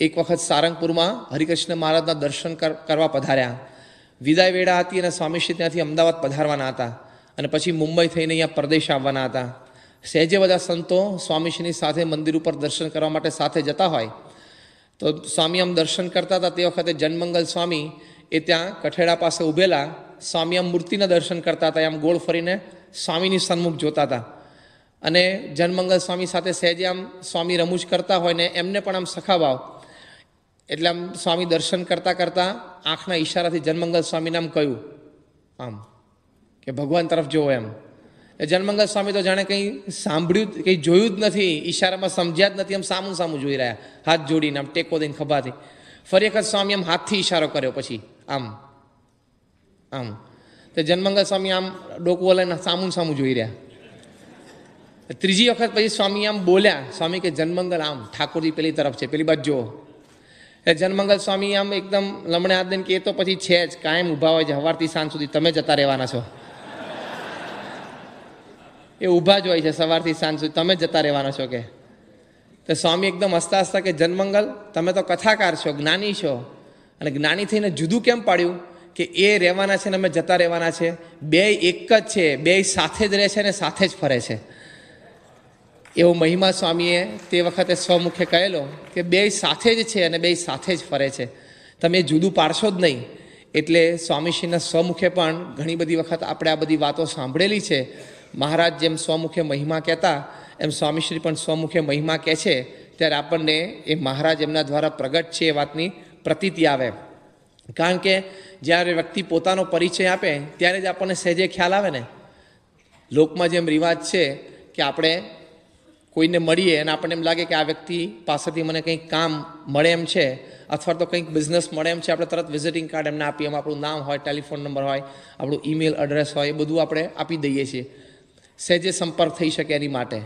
એક વખત સારંગપુરમાં હરિકૃષ્ણ મહારાજના દર્શન કરવા પધાર્યા વિદાય વેળા હતી અને સ્વામીશ્રી ત્યાંથી અમદાવાદ પધારવાના હતા અને પછી મુંબઈ થઈને અહીંયા પ્રદેશ આવવાના હતા સહેજે બધા સંતો સ્વામીશ્રીની સાથે મંદિર ઉપર દર્શન કરવા માટે સાથે જતા હોય તો સ્વામી આમ દર્શન કરતા હતા તે વખતે જનમંગલ સ્વામી એ ત્યાં કઠેડા પાસે ઉભેલા સ્વામી આમ મૂર્તિના દર્શન કરતા હતા આમ ગોળ ફરીને સ્વામીની સન્મુખ જોતા હતા અને જનમંગલ સ્વામી સાથે સહેજે આમ સ્વામી રમૂજ કરતા હોય ને એમને પણ આમ સખાભાવ એટલે આમ સ્વામી દર્શન કરતાં કરતાં આંખના ઈશારાથી જન્મંગલ સ્વામીને આમ કહ્યું આમ કે ભગવાન તરફ જોવો એમ એ જન્મંગલ સ્વામી તો જાણે કંઈ સાંભળ્યું કંઈ જોયું જ નથી ઈશારામાં સમજ્યા જ નથી એમ સામું સામું જોઈ રહ્યા હાથ જોડીને આમ ટેકો દઈને ખભાથી ફરી વખત સ્વામી આમ હાથથી ઈશારો કર્યો પછી આમ આમ તો જન્મંગલ સ્વામી આમ ડોકવો લઈને સામું સામું જોઈ રહ્યા ત્રીજી વખત પછી સ્વામી આમ બોલ્યા સ્વામી કે જન્મંગલ આમ ઠાકોરજી પેલી તરફ છે પેલી બાજુ જુઓ જનમંગલ સ્વામી આમ એકદમ લમણે હાથ દઈને કે એ તો પછી છે જ કાયમ ઊભા હોય છે સવારથી સાંજ સુધી તમે જતા રહેવાના છો એ ઊભા જ હોય છે સવારથી સાંજ સુધી તમે જતા રહેવાના છો કે તો સ્વામી એકદમ હસતા હસતા કે જનમંગલ તમે તો કથાકાર છો જ્ઞાની છો અને જ્ઞાની થઈને જુદું કેમ પાડ્યું કે એ રહેવાના છે ને અમે જતા રહેવાના છે બે એક જ છે બે સાથે જ રહે છે ને સાથે જ ફરે છે એવો મહિમા સ્વામીએ તે વખતે સ્વમુખે કહેલો કે બે સાથે જ છે અને બે સાથે જ ફરે છે તમે જુદું પાડશો જ નહીં એટલે સ્વામીશ્રીના સ્વમુખે પણ ઘણી બધી વખત આપણે આ બધી વાતો સાંભળેલી છે મહારાજ જેમ સ્વમુખે મહિમા કહેતા એમ સ્વામીશ્રી પણ સ્વમુખે મહિમા કહે છે ત્યારે આપણને એ મહારાજ એમના દ્વારા પ્રગટ છે એ વાતની પ્રતીતિ આવે કારણ કે જ્યારે વ્યક્તિ પોતાનો પરિચય આપે ત્યારે જ આપણને સહેજે ખ્યાલ આવે ને લોકમાં જેમ રિવાજ છે કે આપણે કોઈને મળીએ અને આપણને એમ લાગે કે આ વ્યક્તિ પાસેથી મને કંઈક કામ મળે એમ છે અથવા તો કંઈક બિઝનેસ મળે એમ છે આપણે તરત વિઝિટિંગ કાર્ડ એમને આપીએ એમાં આપણું નામ હોય ટેલિફોન નંબર હોય આપણું ઈમેલ એડ્રેસ હોય એ બધું આપણે આપી દઈએ છીએ સહેજે સંપર્ક થઈ શકે એની માટે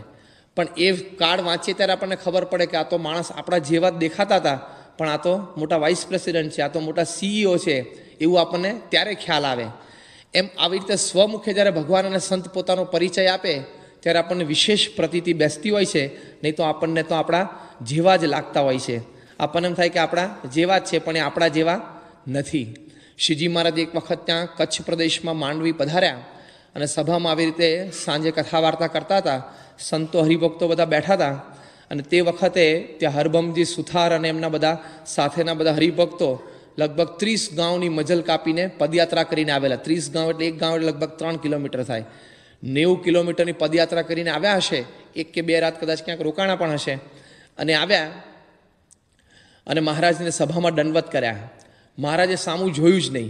પણ એ કાર્ડ વાંચીએ ત્યારે આપણને ખબર પડે કે આ તો માણસ આપણા જેવા જ દેખાતા હતા પણ આ તો મોટા વાઇસ પ્રેસિડેન્ટ છે આ તો મોટા સીઈઓ છે એવું આપણને ત્યારે ખ્યાલ આવે એમ આવી રીતે સ્વમુખે જ્યારે ભગવાન અને સંત પોતાનો પરિચય આપે ત્યારે આપણને વિશેષ પ્રતીતિ બેસતી હોય છે નહીં તો આપણને તો આપણા જેવા જ લાગતા હોય છે આપણને એમ થાય કે આપણા જેવા જ છે પણ એ આપણા જેવા નથી શ્રીજી મહારાજ એક વખત ત્યાં કચ્છ પ્રદેશમાં માંડવી પધાર્યા અને સભામાં આવી રીતે સાંજે કથા વાર્તા કરતા હતા સંતો હરિભક્તો બધા બેઠા હતા અને તે વખતે ત્યાં હરબમજી સુથાર અને એમના બધા સાથેના બધા હરિભક્તો લગભગ ત્રીસ ગાંવની મજલ કાપીને પદયાત્રા કરીને આવેલા ત્રીસ ગાંવ એટલે એક ગાંવ એટલે લગભગ ત્રણ કિલોમીટર થાય નેવું કિલોમીટરની પદયાત્રા કરીને આવ્યા હશે એક કે બે રાત કદાચ ક્યાંક રોકાણા પણ હશે અને આવ્યા અને મહારાજને સભામાં દંડવત કર્યા મહારાજે સામું જોયું જ નહીં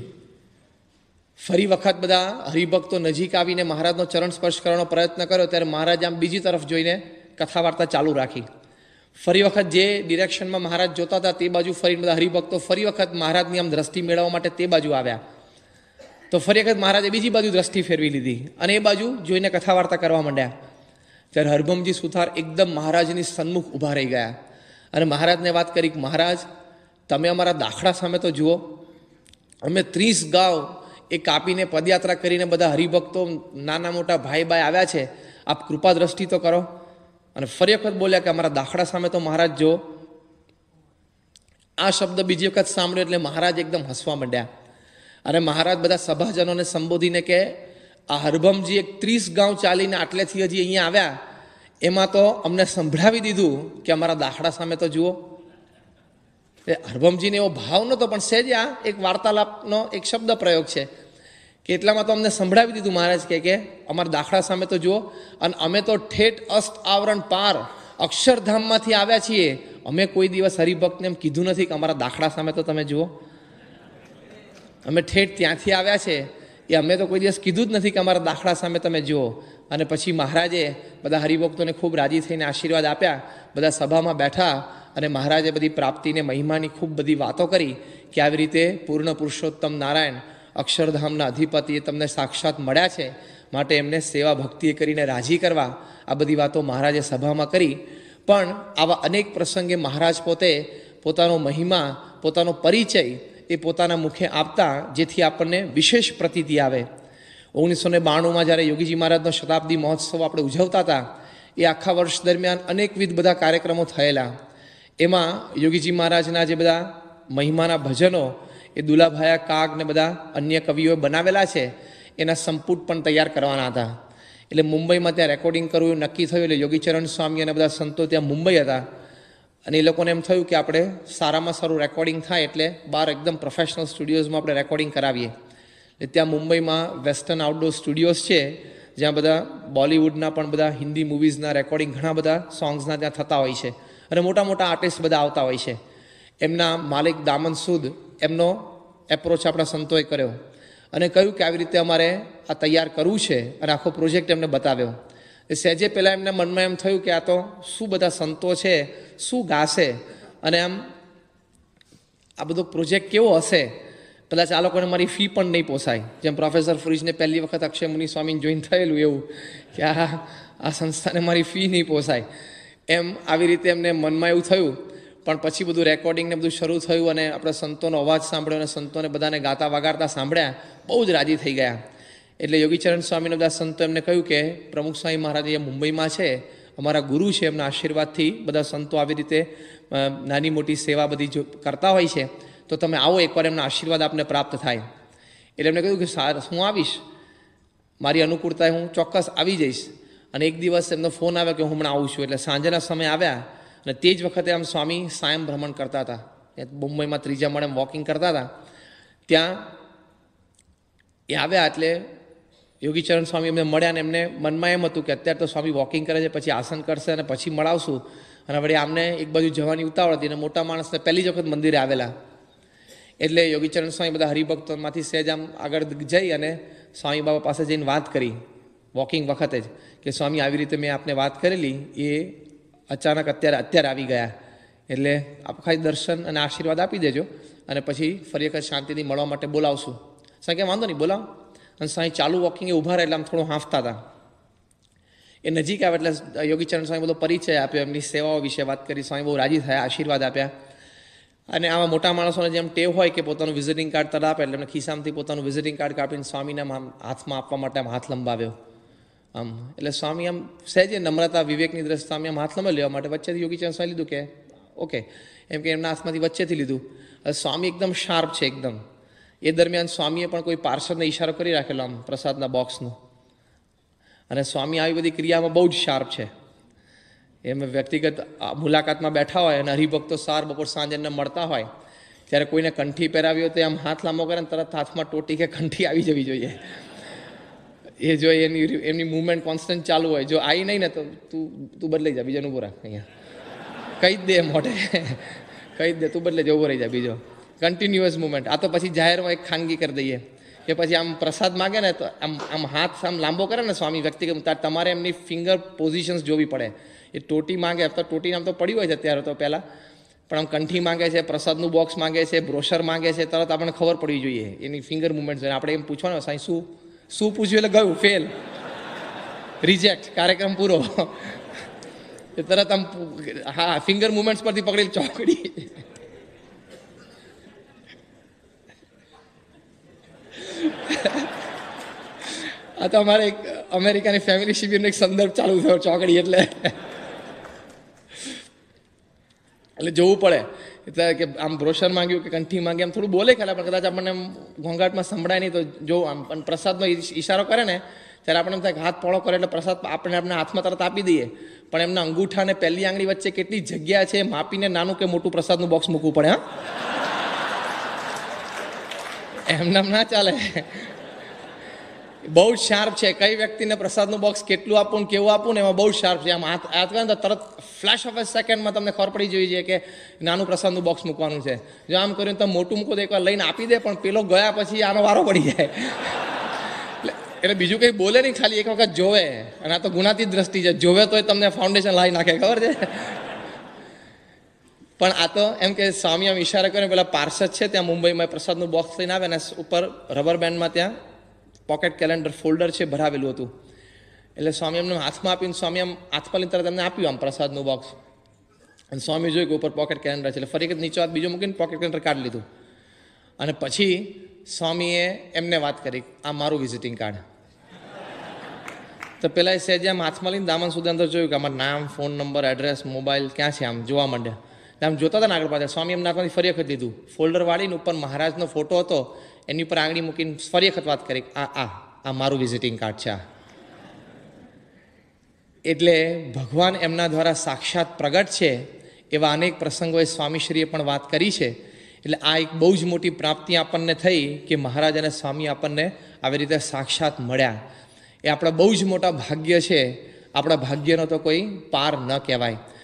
ફરી વખત બધા હરિભક્તો નજીક આવીને મહારાજનો ચરણ સ્પર્શ કરવાનો પ્રયત્ન કર્યો ત્યારે મહારાજ આમ બીજી તરફ જોઈને કથા વાર્તા ચાલુ રાખી ફરી વખત જે ડિરેક્શનમાં મહારાજ જોતા હતા તે બાજુ ફરી બધા હરિભક્તો ફરી વખત મહારાજની આમ દ્રષ્ટિ મેળવવા માટે તે બાજુ આવ્યા તો ફરી વખત મહારાજે બીજી બાજુ દ્રષ્ટિ ફેરવી લીધી અને એ બાજુ જોઈને કથા વાર્તા કરવા માંડ્યા ત્યારે હરભમજી સુથાર એકદમ મહારાજની સન્મુખ ઊભા રહી ગયા અને મહારાજને વાત કરી કે મહારાજ તમે અમારા દાખલા સામે તો જુઓ અમે ત્રીસ ગાવ એ કાપીને પદયાત્રા કરીને બધા હરિભક્તો નાના મોટા ભાઈ ભાઈ આવ્યા છે આપ કૃપા દ્રષ્ટિ તો કરો અને ફરી વખત બોલ્યા કે અમારા દાખલા સામે તો મહારાજ જુઓ આ શબ્દ બીજી વખત સાંભળ્યો એટલે મહારાજ એકદમ હસવા માંડ્યા અને મહારાજ બધા સભાજનોને સંબોધીને કહે આ હરભમજી એક ત્રીસ ગાઉં ચાલીને આટલેથી હજી અહીંયા આવ્યા એમાં તો અમને સંભળાવી દીધું કે અમારા દાખલા સામે તો જુઓ એ હરભમજીને એવો ભાવ નહોતો પણ સહેજ આ એક વાર્તાલાપનો એક શબ્દ પ્રયોગ છે કે એટલામાં તો અમને સંભળાવી દીધું મહારાજ કે કે અમારા દાખલા સામે તો જુઓ અને અમે તો ઠેઠ અસ્ત આવરણ પાર અક્ષરધામમાંથી આવ્યા છીએ અમે કોઈ દિવસ હરિભક્તને એમ કીધું નથી કે અમારા દાખલા સામે તો તમે જુઓ અમે ઠેઠ ત્યાંથી આવ્યા છે એ અમે તો કોઈ દિવસ કીધું જ નથી કે અમારા દાખલા સામે તમે જુઓ અને પછી મહારાજે બધા હરિભક્તોને ખૂબ રાજી થઈને આશીર્વાદ આપ્યા બધા સભામાં બેઠા અને મહારાજે બધી પ્રાપ્તિને મહિમાની ખૂબ બધી વાતો કરી કે આવી રીતે પૂર્ણ પુરુષોત્તમ નારાયણ અક્ષરધામના અધિપતિએ તમને સાક્ષાત મળ્યા છે માટે એમને સેવા ભક્તિએ કરીને રાજી કરવા આ બધી વાતો મહારાજે સભામાં કરી પણ આવા અનેક પ્રસંગે મહારાજ પોતે પોતાનો મહિમા પોતાનો પરિચય એ પોતાના મુખે આપતા જેથી આપણને વિશેષ પ્રતીતિ આવે ઓગણીસો ને બાણુંમાં જ્યારે યોગીજી મહારાજનો શતાબ્દી મહોત્સવ આપણે ઉજવતા હતા એ આખા વર્ષ દરમિયાન અનેકવિધ બધા કાર્યક્રમો થયેલા એમાં યોગીજી મહારાજના જે બધા મહિમાના ભજનો એ દુલાભાયા કાગ ને બધા અન્ય કવિઓએ બનાવેલા છે એના સંપુટ પણ તૈયાર કરવાના હતા એટલે મુંબઈમાં ત્યાં રેકોર્ડિંગ કરવું નક્કી થયું એટલે યોગીચરણ સ્વામી અને બધા સંતો ત્યાં મુંબઈ હતા અને એ લોકોને એમ થયું કે આપણે સારામાં સારું રેકોર્ડિંગ થાય એટલે બહાર એકદમ પ્રોફેશનલ સ્ટુડિયોઝમાં આપણે રેકોર્ડિંગ કરાવીએ એટલે ત્યાં મુંબઈમાં વેસ્ટર્ન આઉટડોર સ્ટુડિયોઝ છે જ્યાં બધા બોલિવૂડના પણ બધા હિન્દી મૂવીઝના રેકોર્ડિંગ ઘણા બધા સોંગ્સના ત્યાં થતા હોય છે અને મોટા મોટા આર્ટિસ્ટ બધા આવતા હોય છે એમના માલિક દામન સુદ એમનો એપ્રોચ આપણા સંતોએ કર્યો અને કહ્યું કે આવી રીતે અમારે આ તૈયાર કરવું છે અને આખો પ્રોજેક્ટ એમને બતાવ્યો સહેજે પહેલાં એમના મનમાં એમ થયું કે આ તો શું બધા સંતો છે શું ગાશે અને આમ આ બધો પ્રોજેક્ટ કેવો હશે પહેલાં આ લોકોને મારી ફી પણ નહીં પોસાય જેમ પ્રોફેસર ફ્રીજને પહેલી વખત અક્ષય મુનિ સ્વામી જોઈન થયેલું એવું કે આ આ સંસ્થાને મારી ફી નહીં પોસાય એમ આવી રીતે એમને મનમાં એવું થયું પણ પછી બધું રેકોર્ડિંગને બધું શરૂ થયું અને આપણે સંતોનો અવાજ સાંભળ્યો અને સંતોને બધાને ગાતા વગાડતા સાંભળ્યા બહુ જ રાજી થઈ ગયા એટલે યોગીચરણ બધા સંતો એમને કહ્યું કે પ્રમુખ સ્વામી મહારાજ અહીંયા મુંબઈમાં છે અમારા ગુરુ છે એમના આશીર્વાદથી બધા સંતો આવી રીતે નાની મોટી સેવા બધી જો કરતા હોય છે તો તમે આવો એકવાર એમના આશીર્વાદ આપને પ્રાપ્ત થાય એટલે એમને કહ્યું કે સાર હું આવીશ મારી અનુકૂળતાએ હું ચોક્કસ આવી જઈશ અને એક દિવસ એમનો ફોન આવ્યો કે હું હમણાં આવું છું એટલે સાંજના સમય આવ્યા અને તે જ વખતે આમ સ્વામી સાયમ ભ્રમણ કરતા હતા મુંબઈમાં ત્રીજા મળે એમ વોકિંગ કરતા હતા ત્યાં એ આવ્યા એટલે યોગીચરણ સ્વામી અમને મળ્યા ને એમને મનમાં એમ હતું કે અત્યારે તો સ્વામી વોકિંગ કરે છે પછી આસન કરશે અને પછી મળાવશું અને વળી આમને એક બાજુ જવાની ઉતાવળ હતી અને મોટા માણસને પહેલી જ વખત મંદિરે આવેલા એટલે યોગીચરણ સ્વામી બધા હરિભક્તોમાંથી સહેજ આમ આગળ જઈ અને સ્વામી બાબા પાસે જઈને વાત કરી વોકિંગ વખતે જ કે સ્વામી આવી રીતે મેં આપને વાત કરેલી એ અચાનક અત્યારે અત્યારે આવી ગયા એટલે આપ ખાલી દર્શન અને આશીર્વાદ આપી દેજો અને પછી ફરી વખત શાંતિથી મળવા માટે બોલાવશું સાહેબ કે વાંધો નહીં બોલાવો અને સાંઈ ચાલુ વોકિંગે ઊભા રહે એટલે આમ થોડું હાંફતા હતા એ નજીક આવે એટલે યોગીચરણ સ્વામી બધો પરિચય આપ્યો એમની સેવાઓ વિશે વાત કરી સ્વામી બહુ રાજી થયા આશીર્વાદ આપ્યા અને આવા મોટા માણસોને જેમ ટેવ હોય કે પોતાનું વિઝિટિંગ કાર્ડ તરફ આપે એટલે એમને ખિસ્સામાંથી પોતાનું વિઝિટિંગ કાર્ડ કાપીને આમ હાથમાં આપવા માટે આમ હાથ લંબાવ્યો આમ એટલે સ્વામી આમ સહેજે નમ્રતા વિવેકની દ્રષ્ટિ સ્વામી આમ હાથ લંબાવી લેવા માટે વચ્ચેથી યોગીચરણ સ્વામી લીધું કે ઓકે એમ કે એમના હાથમાંથી વચ્ચેથી લીધું સ્વામી એકદમ શાર્પ છે એકદમ એ દરમિયાન સ્વામીએ પણ કોઈ પાર્ષદને ઈશારો કરી રાખેલો આમ પ્રસાદના બોક્સનો અને સ્વામી આવી બધી ક્રિયામાં બહુ જ શાર્પ છે એમ વ્યક્તિગત મુલાકાતમાં બેઠા હોય અને હરિભક્તો સાર બપોર સાંજને મળતા હોય ત્યારે કોઈને કંઠી પહેરાવી હોય તો આમ હાથ લાંબો કરે ને તરત હાથમાં ટોટી કે કંઠી આવી જવી જોઈએ એ જો એની એમની મૂવમેન્ટ કોન્સ્ટન્ટ ચાલુ હોય જો આવી નહીં ને તો તું તું બદલાઈ જા બીજાનું બોરા અહીંયા કહી જ દે મોઢે કહી જ દે તું બદલે જવું રહી જા બીજો કન્ટિન્યુઅસ મુમેન્ટ આ તો પછી જાહેરમાં એક ખાનગી કરી દઈએ કે પછી આમ પ્રસાદ માગે ને તો આમ આમ હાથ આમ લાંબો કરે ને સ્વામી વ્યક્તિગત તમારે એમની ફિંગર પોઝિશન્સ જોવી પડે એ ટોટી માંગે તો ટોટી આમ તો પડી હોય છે અત્યારે તો પહેલાં પણ આમ કંઠી માંગે છે પ્રસાદનું બોક્સ માંગે છે બ્રોશર માંગે છે તરત આપણને ખબર પડવી જોઈએ એની ફિંગર મુવમેન્ટ જોઈએ આપણે એમ પૂછવાનું સાંઈ શું શું પૂછ્યું એટલે ગયું ફેલ રિજેક્ટ કાર્યક્રમ પૂરો એ તરત આમ હા ફિંગર મુવમેન્ટ્સ પરથી પકડી ચોકડી આ તો અમારે એક અમેરિકાની ફેમિલી શિબિરનો એક સંદર્ભ ચાલુ થયો ચોકડી એટલે એટલે જોવું પડે એટલે કે આમ બ્રોશર માંગ્યું કે કંઠી માંગ્યું આમ થોડું બોલે ખરા પણ કદાચ આપણને ઘોંઘાટમાં સંભળાય નહીં તો જોવું આમ પણ પ્રસાદનો ઈશારો કરે ને ત્યારે આપણે એમ થાય હાથ પોળો કરે એટલે પ્રસાદ આપણે આપણે હાથમાં તરત આપી દઈએ પણ એમના અંગૂઠા અને પહેલી આંગળી વચ્ચે કેટલી જગ્યા છે માપીને નાનું કે મોટું પ્રસાદનું બોક્સ મૂકવું પડે હા એમનામ ના ચાલે બહુ જ શાર્પ છે કઈ વ્યક્તિને પ્રસાદનું બોક્સ કેટલું આપું કેવું આપું ને એમાં બહુ શાર્પ છે આમ હાથ હાથ કરે તરત ફ્લેશ ઓફ અ સેકન્ડમાં તમને ખબર પડી જોઈએ કે નાનું પ્રસાદનું બોક્સ મૂકવાનું છે જો આમ કર્યું તો મોટું મૂકો તો એકવાર લઈને આપી દે પણ પેલો ગયા પછી આનો વારો પડી જાય એટલે બીજું કંઈ બોલે નહીં ખાલી એક વખત જોવે અને આ તો ગુનાતી દ્રષ્ટિ છે જોવે તોય તમને ફાઉન્ડેશન લાવી નાખે ખબર છે પણ આ તો એમ કે સ્વામી આમ ઈશારા કર્યો પેલા પાર્ષદ છે ત્યાં મુંબઈમાં પ્રસાદનું બોક્સ લઈને આવે અને ઉપર રબર બેન્ડમાં ત્યાં પોકેટ કેલેન્ડર ફોલ્ડર છે ભરાવેલું હતું એટલે સ્વામી એમને હાથમાં આપીને સ્વામી એમ હાથમાં લઈને તરત એમને આપ્યું આમ પ્રસાદનું બોક્સ અને સ્વામી જોયું કે ઉપર પોકેટ કેલેન્ડર છે એટલે ફરી એક નીચે હાથ બીજો મૂકીને પોકેટ કેલેન્ડર કાઢી લીધું અને પછી સ્વામીએ એમને વાત કરી આ મારું વિઝિટિંગ કાર્ડ તો પેલા સહેજે આમ હાથમાં લઈને દામન સુધી અંદર જોયું કે અમારું નામ ફોન નંબર એડ્રેસ મોબાઈલ ક્યાં છે આમ જોવા માંડ્યા આમ જોતા હતા ને આગળ પાછળ સ્વામી એમના હાથમાંથી ફરી વખત લીધું ફોલ્ડર વાળીને ઉપર મહારાજનો ફોટો હતો એની ઉપર આંગળી મૂકીને ફરી વખત વાત કરી આ આ આ મારું વિઝિટિંગ કાર્ડ છે આ એટલે ભગવાન એમના દ્વારા સાક્ષાત પ્રગટ છે એવા અનેક પ્રસંગોએ સ્વામીશ્રીએ પણ વાત કરી છે એટલે આ એક બહુ જ મોટી પ્રાપ્તિ આપણને થઈ કે મહારાજ અને સ્વામી આપણને આવી રીતે સાક્ષાત મળ્યા એ આપણા બહુ જ મોટા ભાગ્ય છે આપણા ભાગ્યનો તો કોઈ પાર ન કહેવાય